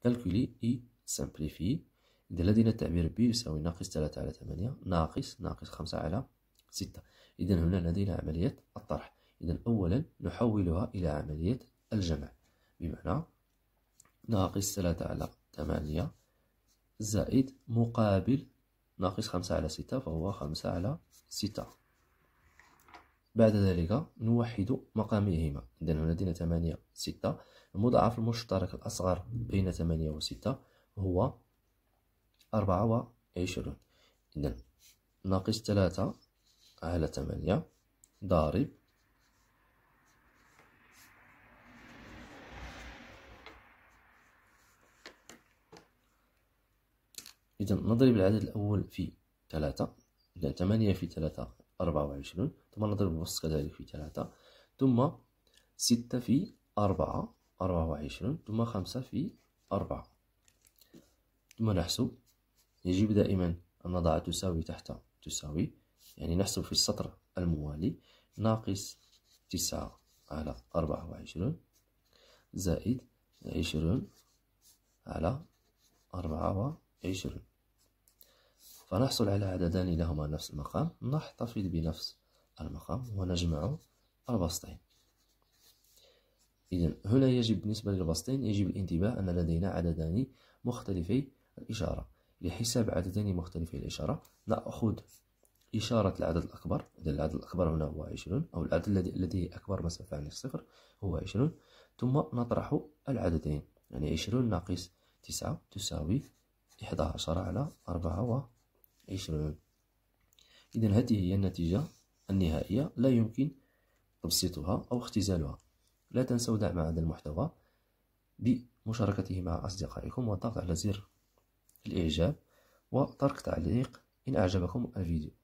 كالكولي اي سامبليفي إذا لدينا التعبير بي يساوي ناقص ثلاثة على ثمانية ناقص ناقص خمسة على ستة إذا هنا لدينا عملية الطرح إذا أولا نحولها إلى عملية الجمع بمعنى ناقص ثلاثة على ثمانية زائد مقابل ناقص خمسة على ستة فهو خمسة على ستة بعد ذلك نوحد مقاميهما إذن هنا لدينا 8 6 المضاعف المشترك الأصغر بين 8 و 6 هو 24 إذن ناقص 3 على 8 ضارب إذا نضرب العدد الأول في ثلاثة إلى 8 في 3 24 ثم نضرب النص كذلك في 3 ثم 6 في 4 24 ثم 5 في 4 ثم نحسب يجب دائما أن نضع تساوي تحت تساوي يعني نحسب في السطر الموالي ناقص تسعة على أربعة وعشرون زائد عشرون على أربعة وعشرون فنحصل على عددان لهما نفس المقام نحتفظ بنفس المقام ونجمع البسطين إذن هنا يجب بالنسبة للبسطين يجب الانتباه أن لدينا عددان مختلفي الإشارة لحساب عددين مختلفي الإشارة نأخذ إشارة العدد الأكبر إذا العدد الأكبر هنا هو عشرون أو العدد الذي لديه أكبر مسافة عن الصفر هو عشرون ثم نطرح العددين يعني عشرون ناقص تسعة تساوي عشر على 4 عشرون إذا هذه هي النتيجة النهائية لا يمكن تبسيطها أو اختزالها لا تنسوا دعم هذا المحتوى بمشاركته مع أصدقائكم والضغط على زر الإعجاب وترك تعليق إن أعجبكم الفيديو